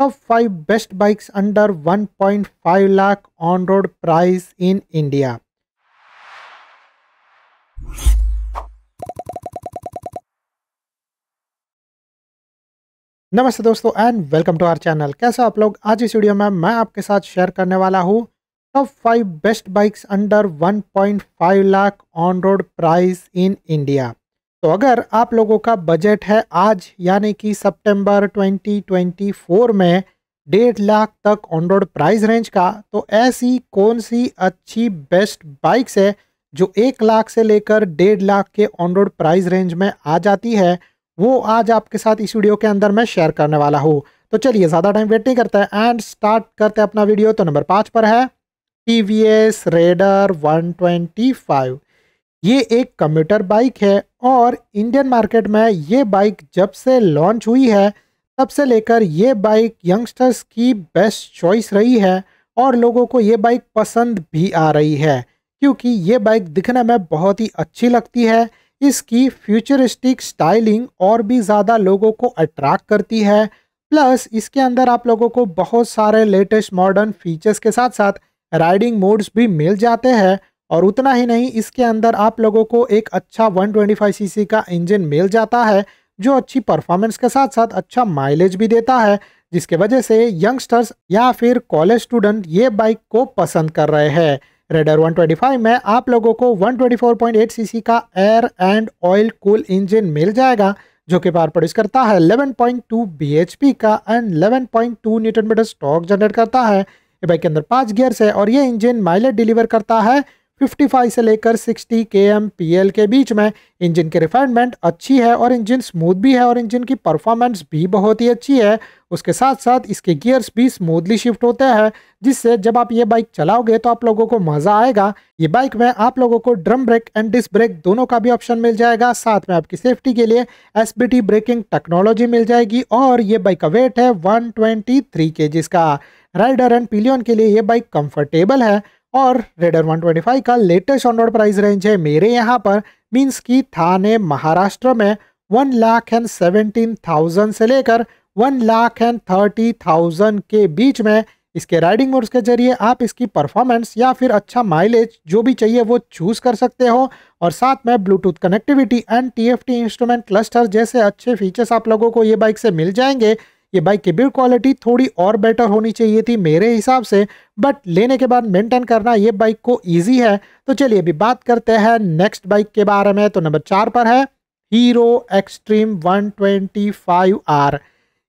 top 5 best bikes under 1.5 lakh on road price in India. नमस्ते दोस्तों and welcome to our channel कैसे आप लोग आज इस वीडियो में मैं आपके साथ शेयर करने वाला हूँ top five best bikes under 1.5 lakh on road price in India तो अगर आप लोगों का बजट है आज यानी कि सितंबर 2024 में डेढ़ लाख तक ऑन रोड प्राइस रेंज का तो ऐसी कौन सी अच्छी बेस्ट बाइक्स है जो एक लाख से लेकर डेढ़ लाख के ऑन रोड प्राइस रेंज में आ जाती है वो आज आपके साथ इस वीडियो के अंदर मैं शेयर करने वाला हूँ तो चलिए ज़्यादा टाइम वेट नहीं है एंड स्टार्ट करते हैं अपना वीडियो तो नंबर पाँच पर है T V S raider one twenty five ये एक कंप्यूटर बाइक है और इंडियन मार्केट में ये बाइक जब से लॉन्च हुई है तब से लेकर ये बाइक यंगस्टर्स की बेस्ट चॉइस रही है और लोगों को ये बाइक पसंद भी आ रही है क्योंकि ये बाइक दिखने में बहुत ही अच्छी लगती है इसकी फ्यूचरिस्टिक स्टाइलिंग और भी ज़्यादा लोगों को अट्रैक्ट करती है प्लस इसके अंदर आप लोगों को बहुत सारे लेटेस्ट मॉडर्न फीचर्स के साथ साथ राइडिंग मोड्स भी मिल जाते हैं और उतना ही नहीं इसके अंदर आप लोगों को एक अच्छा 125 सीसी का इंजन मिल जाता है जो अच्छी परफॉर्मेंस के साथ साथ अच्छा माइलेज भी देता है जिसके वजह से यंगस्टर्स या फिर कॉलेज स्टूडेंट ये बाइक को पसंद कर रहे हैं रेडर 125 में आप लोगों को 124.8 सीसी का air and oil cool engine मिल जाएगा जो कि पार प्रोड्यूस करता है 11.2 पी का and 11.2 newton metre stock generate करता है ये बाइक के अंदर पांच गियर्स है और ये इंजन माइलेज डिलीवर करता है 55 से लेकर 60 के एम के बीच में इंजन की रिफाइनमेंट अच्छी है और इंजन स्मूथ भी है और इंजन की परफॉर्मेंस भी बहुत ही अच्छी है उसके साथ साथ इसके गियर्स भी स्मूथली शिफ्ट होते हैं जिससे जब आप ये बाइक चलाओगे तो आप लोगों को मज़ा आएगा ये बाइक में आप लोगों को drum brake and disc brake दोनों का भी ऑप्शन मिल जाएगा साथ में आपकी सेफ्टी के लिए एस ब्रेकिंग टेक्नोलॉजी मिल जाएगी और ये बाइक का वेट है वन ट्वेंटी का राइडर एंड पिलियन के लिए ये बाइक कंफर्टेबल है और रेडर 125 का लेटेस्ट रोड प्राइस रेंज है मेरे यहाँ पर मीन्स की थाने महाराष्ट्र में one lakh and seventeen thousand से लेकर one lakh and thirty thousand के बीच में इसके राइडिंग मोड्स के जरिए आप इसकी परफॉर्मेंस या फिर अच्छा माइलेज जो भी चाहिए वो चूज़ कर सकते हो और साथ में Bluetooth connectivity and T instrument cluster जैसे अच्छे फीचर्स आप लोगों को ये बाइक से मिल जाएंगे ये बाइक की बिल्ड क्वालिटी थोड़ी और बेटर होनी चाहिए थी मेरे हिसाब से बट लेने के बाद मेंटेन करना ये बाइक को ईजी है तो चलिए अभी बात करते हैं नेक्स्ट बाइक के बारे में तो नंबर चार पर है हीरो एक्सट्रीम ट्वेंटी आर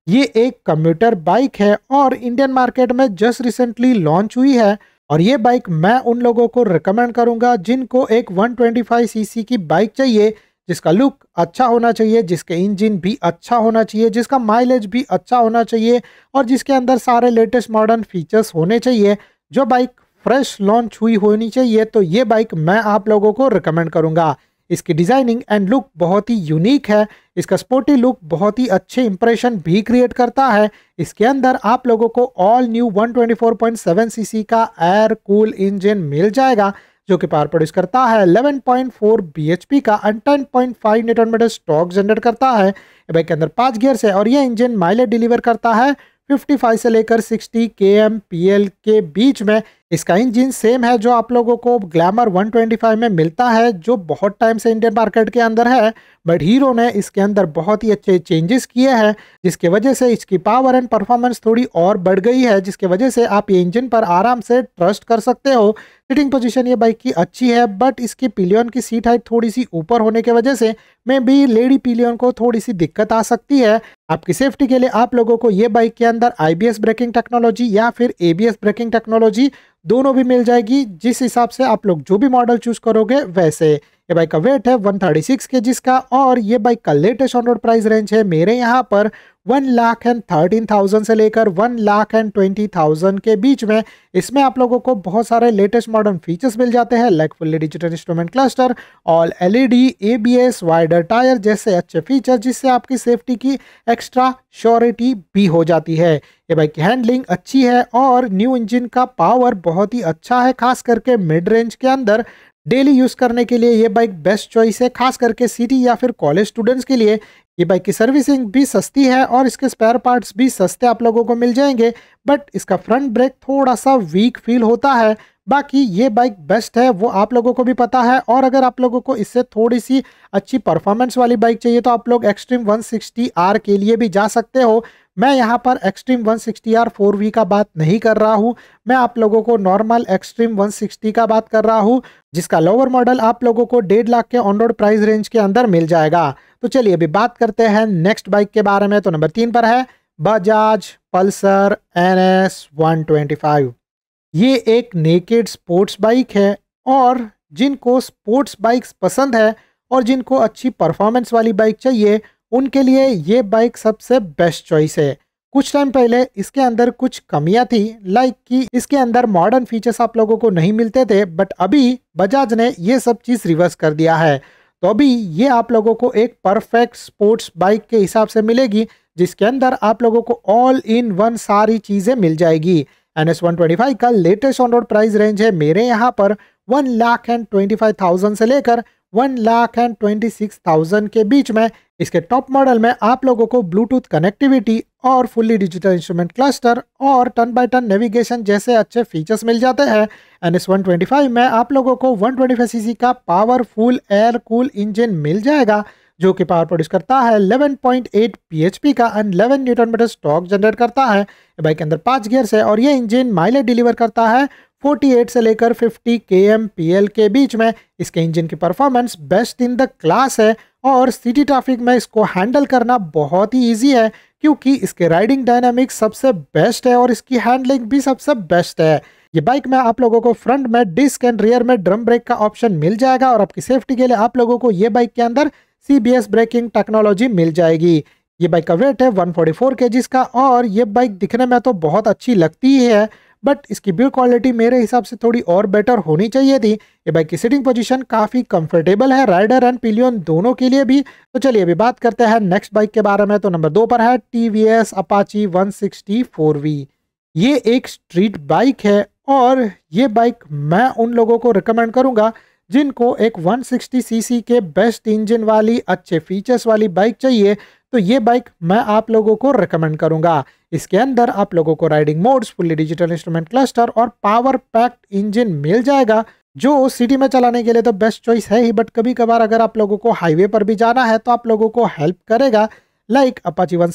ये एक कम्प्यूटर बाइक है और इंडियन मार्केट में जस्ट रिसेंटली लॉन्च हुई है और ये बाइक मैं उन लोगों को रिकमेंड करूंगा जिनको एक 125 सीसी की बाइक चाहिए जिसका लुक अच्छा होना चाहिए जिसके इंजन भी अच्छा होना चाहिए जिसका माइलेज भी अच्छा होना चाहिए और जिसके अंदर सारे लेटेस्ट मॉडर्न फीचर्स होने चाहिए जो बाइक फ्रेश लॉन्च हुई होनी चाहिए तो ये बाइक मैं आप लोगों को रिकमेंड करूँगा इसकी डिज़ाइनिंग एंड लुक बहुत ही यूनिक है इसका स्पोर्टी लुक बहुत ही अच्छे इंप्रेशन भी क्रिएट करता है इसके अंदर आप लोगों को ऑल न्यू 124.7 सीसी का एयर कूल इंजन मिल जाएगा जो कि पावर प्रोड्यूस करता है 11.4 पॉइंट का and five newton metre stock generate करता है बाइक के अंदर पांच गियर्स है और यह इंजन माइलेज डिलीवर करता है 55 से लेकर 60 के एम के बीच में इसका इंजन सेम है जो आप लोगों को ग्लैमर 125 में मिलता है जो बहुत टाइम से इंडियन मार्केट के अंदर है बट हीरो ने इसके अंदर बहुत ही अच्छे चेंजेस किए हैं जिसके वजह से इसकी पावर एंड परफॉर्मेंस थोड़ी और बढ़ गई है जिसके वजह से आप ये इंजन पर आराम से ट्रस्ट कर सकते हो सीटिंग पोजीशन ये बाइक की अच्छी है बट इसकी पिलियन की सीट हाइट थोड़ी सी ऊपर होने की वजह से मे भी लेडी पिलियन को थोड़ी सी दिक्कत आ सकती है आपकी सेफ्टी के लिए आप लोगों को ये बाइक के अंदर आई ब्रेकिंग टेक्नोलॉजी या फिर ए ब्रेकिंग टेक्नोलॉजी दोनों भी मिल जाएगी जिस हिसाब से आप लोग जो भी मॉडल चूज करोगे वैसे ये बाइक का वेट है 136 थर्टी सिक्स का और ये बाइक का latest on road price range है मेरे यहाँ पर one lakh and thirteen thousand से लेकर one lakh and twenty thousand के बीच में इसमें आप लोगों को बहुत सारे लेटेस्ट मॉडर्न फीचर्स मिल जाते हैं like fully digital instrument cluster all LED ABS wider tyre जैसे अच्छे फीचर जिससे आपकी सेफ्टी की एक्स्ट्रा श्योरिटी भी हो जाती है ये बाइक की हैंडलिंग अच्छी है और न्यू इंजिन का पावर बहुत ही अच्छा है खास करके मिड रेंज के अंदर डेली यूज़ करने के लिए ये बाइक बेस्ट चॉइस है खास करके सिटी या फिर कॉलेज स्टूडेंट्स के लिए ये बाइक की सर्विसिंग भी सस्ती है और इसके स्पेयर पार्ट्स भी सस्ते आप लोगों को मिल जाएंगे बट इसका फ्रंट ब्रेक थोड़ा सा वीक फील होता है बाकी ये बाइक बेस्ट है वो आप लोगों को भी पता है और अगर आप लोगों को इससे थोड़ी सी अच्छी परफॉर्मेंस वाली बाइक चाहिए तो आप लोग एक्सट्रीम 160 आर के लिए भी जा सकते हो मैं यहाँ पर एक्सट्रीम 160R वी का बात नहीं कर रहा हूँ मैं आप लोगों को नॉर्मल एक्सट्रीम 160 का बात कर रहा हूँ जिसका लोअर मॉडल आप लोगों को डेढ़ लाख के ऑन रोड प्राइस रेंज के अंदर मिल जाएगा तो चलिए अभी बात करते हैं नेक्स्ट बाइक के बारे में तो नंबर तीन पर है बजाज पल्सर एन एस ये एक नेकेड स्पोर्ट्स बाइक है और जिनको स्पोर्ट्स बाइक्स पसंद है और जिनको अच्छी परफॉर्मेंस वाली बाइक चाहिए उनके लिए ये बाइक सबसे बेस्ट चॉइस है कुछ टाइम पहले इसके अंदर कुछ कमियां थी लाइक कि इसके अंदर मॉडर्न फीचर्स आप लोगों को नहीं मिलते थे बट अभी बजाज ने ये सब चीज़ रिवर्स कर दिया है तो अभी ये आप लोगों को एक परफेक्ट स्पोर्ट्स बाइक के हिसाब से मिलेगी जिसके अंदर आप लोगों को ऑल इन वन सारी चीज़ें मिल जाएगी N S one twenty five का latest on road price range है मेरे यहाँ पर one lakh and twenty five thousand से लेकर one lakh and twenty six thousand के बीच में इसके टॉप मॉडल में आप लोगों को ब्लूटूथ कनेक्टिविटी और फुल्ली डिजिटल इंस्ट्रूमेंट क्लस्टर और टन बाय टन नेविगेशन जैसे अच्छे फीचर्स मिल जाते हैं N S one twenty five में आप लोगों को वन ट्वेंटी फाइव सी का पावरफुल एयर कूल इंजन मिल जाएगा जो कि पावर प्रोड्यूस करता है 11.8 पी का and eleven newton metre stock generate करता है बाइक के अंदर पाँच गियर्स है और ये इंजन माइलेज डिलीवर करता है 48 से लेकर 50 के के बीच में इसके इंजन की performance best in the class है और सिटी ट्रैफिक में इसको हैंडल करना बहुत ही ईजी है क्योंकि इसके राइडिंग डायनामिक्स सबसे बेस्ट है और इसकी हैंडलिंग भी सबसे बेस्ट है ये बाइक में आप लोगों को फ्रंट में डिस्क एंड रियर में ड्रम ब्रेक का ऑप्शन मिल जाएगा और आपकी सेफ्टी के लिए आप लोगों को ये बाइक के अंदर सी ब्रेकिंग टेक्नोलॉजी मिल जाएगी ये बाइक का वेट है 144 फोर्टी का और ये बाइक दिखने में तो बहुत अच्छी लगती ही है बट इसकी बिल्ड क्वालिटी मेरे हिसाब से थोड़ी और बेटर होनी चाहिए थी ये बाइक की सीटिंग पोजीशन काफ़ी कंफर्टेबल है राइडर एंड पिलियन दोनों के लिए भी तो चलिए अभी बात करते हैं नेक्स्ट बाइक के बारे में तो नंबर दो पर है T V S Apache one sixty four V ये एक स्ट्रीट बाइक है और ये बाइक मैं उन लोगों को रिकमेंड करूँगा जिनको एक 160 सीसी के बेस्ट इंजन वाली अच्छे फीचर्स वाली बाइक चाहिए तो ये बाइक मैं आप लोगों को रिकमेंड करूँगा इसके अंदर आप लोगों को riding modes fully digital instrument cluster और पावर पैक्ड इंजन मिल जाएगा जो सिटी में चलाने के लिए तो बेस्ट चॉइस है ही बट कभी कभार अगर आप लोगों को हाईवे पर भी जाना है तो आप लोगों को हेल्प करेगा लाइक अपाची वन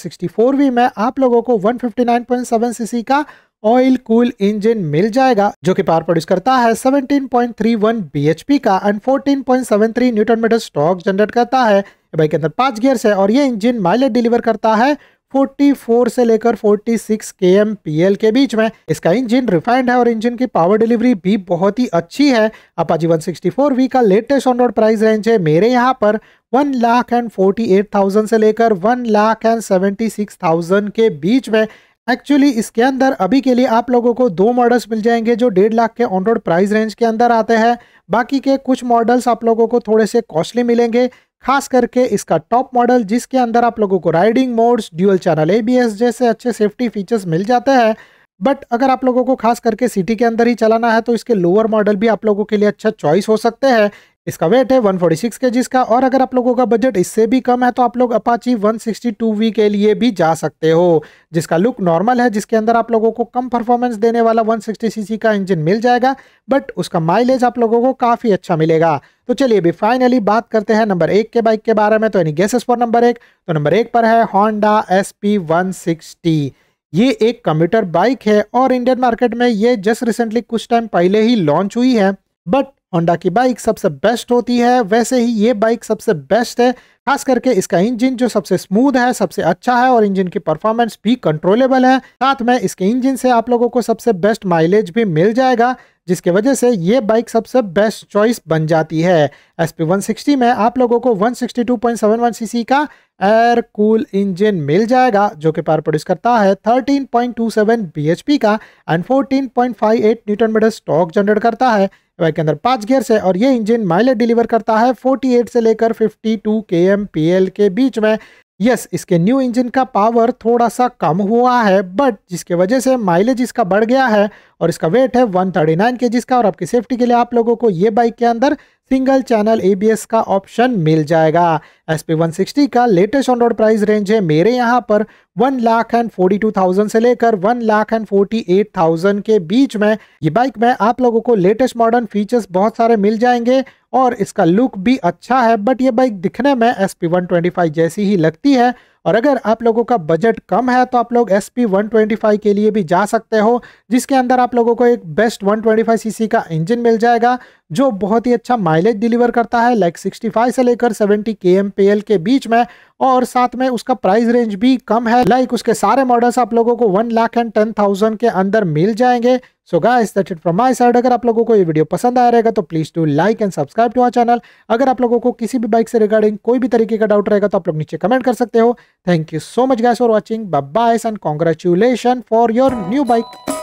वी में आप लोगों को 159.7 सीसी का ऑयल कूल इंजन मिल जाएगा जो कि पावर प्रोड्यूस करता है 17.31 bhp का and 14.73 newton metre stock generate करता है बाइक के अंदर पांच गियर्स है और ये इंजन माइलेज डिलीवर करता है 44 से लेकर 46 के के बीच में इसका इंजन रिफाइंड है और इंजन की पावर डिलीवरी भी बहुत ही अच्छी है अपाची 164V का latest on road price range है मेरे यहाँ पर one lakh and forty eight thousand से लेकर one lakh and seventy six thousand के बीच में एक्चुअली इसके अंदर अभी के लिए आप लोगों को दो मॉडल्स मिल जाएंगे जो डेढ़ लाख के ऑन रोड प्राइस रेंज के अंदर आते हैं बाकी के कुछ मॉडल्स आप लोगों को थोड़े से कॉस्टली मिलेंगे खास करके इसका टॉप मॉडल जिसके अंदर आप लोगों को riding modes dual channel ABS जैसे अच्छे सेफ्टी फीचर्स मिल जाते हैं बट अगर आप लोगों को खास करके सिटी के अंदर ही चलाना है तो इसके लोअर मॉडल भी आप लोगों के लिए अच्छा चॉइस हो सकते हैं इसका वेट है 146 फोर्टी का और अगर आप लोगों का बजट इससे भी कम है तो आप लोग अपाची 162V के लिए भी जा सकते हो जिसका लुक नॉर्मल है जिसके अंदर आप लोगों को कम परफॉर्मेंस देने वाला 160cc का इंजन मिल जाएगा बट उसका माइलेज आप लोगों को काफ़ी अच्छा मिलेगा तो चलिए अभी फाइनली बात करते हैं नंबर एक के बाइक के बारे में तो यानी गैसेस फॉर नंबर एक तो नंबर एक पर है हॉन्डा एस पी ये एक कंप्यूटर बाइक है और इंडियन मार्केट में ये जस्ट रिसेंटली कुछ टाइम पहले ही लॉन्च हुई है बट होंडा की बाइक सबसे बेस्ट होती है वैसे ही ये बाइक सबसे बेस्ट है खास करके इसका इंजन जो सबसे स्मूथ है सबसे अच्छा है और इंजन की परफॉर्मेंस भी कंट्रोलेबल है साथ में इसके इंजन से आप लोगों को सबसे बेस्ट माइलेज भी मिल जाएगा जिसके वजह से ये बाइक सबसे बेस्ट चॉइस बन जाती है एस पी वन सिक्सटी में आप लोगों को one sixty two point seven one C C का एयर कूल इंजन मिल जाएगा जो कि पार प्रोड्यूस करता है thirteen point two seven B H P का and fourteen point five eight newton metre stock generate करता है बाइक के अंदर पांच गियर्स है और ये इंजन माइलेज डिलीवर करता है 48 से लेकर 52 टू के बीच में यस yes, इसके न्यू इंजन का पावर थोड़ा सा कम हुआ है बट जिसके वजह से माइलेज इसका बढ़ गया है और इसका वेट है वन थर्टी नाइन के जिसका और आपकी सेफ्टी के लिए आप लोगों को ये बाइक के अंदर सिंगल चैनल एबीएस का ऑप्शन मिल जाएगा एस पी वन सिक्सटी का latest on road price range है मेरे यहाँ पर one lakh and forty two thousand से लेकर one lakh and forty eight thousand के बीच में ये बाइक में आप लोगों को लेटेस्ट मॉडर्न फीचर्स बहुत सारे मिल जाएंगे और इसका लुक भी अच्छा है बट ये बाइक दिखने में एस जैसी ही लगती है और अगर आप लोगों का बजट कम है तो आप लोग एस पी के लिए भी जा सकते हो जिसके अंदर आप लोगों को एक बेस्ट 125 ट्वेंटी का इंजन मिल जाएगा जो बहुत ही अच्छा माइलेज डिलीवर करता है लाइक 65 से लेकर 70 के एम के बीच में और साथ में उसका प्राइस रेंज भी कम है लाइक उसके सारे मॉडल्स आप लोगों को one lakh and ten thousand के अंदर मिल जाएंगे so guys that's it from my side अगर आप लोगों को ये वीडियो पसंद आया रहेगा तो please do like and subscribe to our channel अगर आप लोगों को किसी भी बाइक से रिगार्डिंग कोई भी तरीके का डाउट रहेगा तो आप लोग नीचे कमेंट कर सकते हो thank you so much guys for watching bye and congratulation for your new bike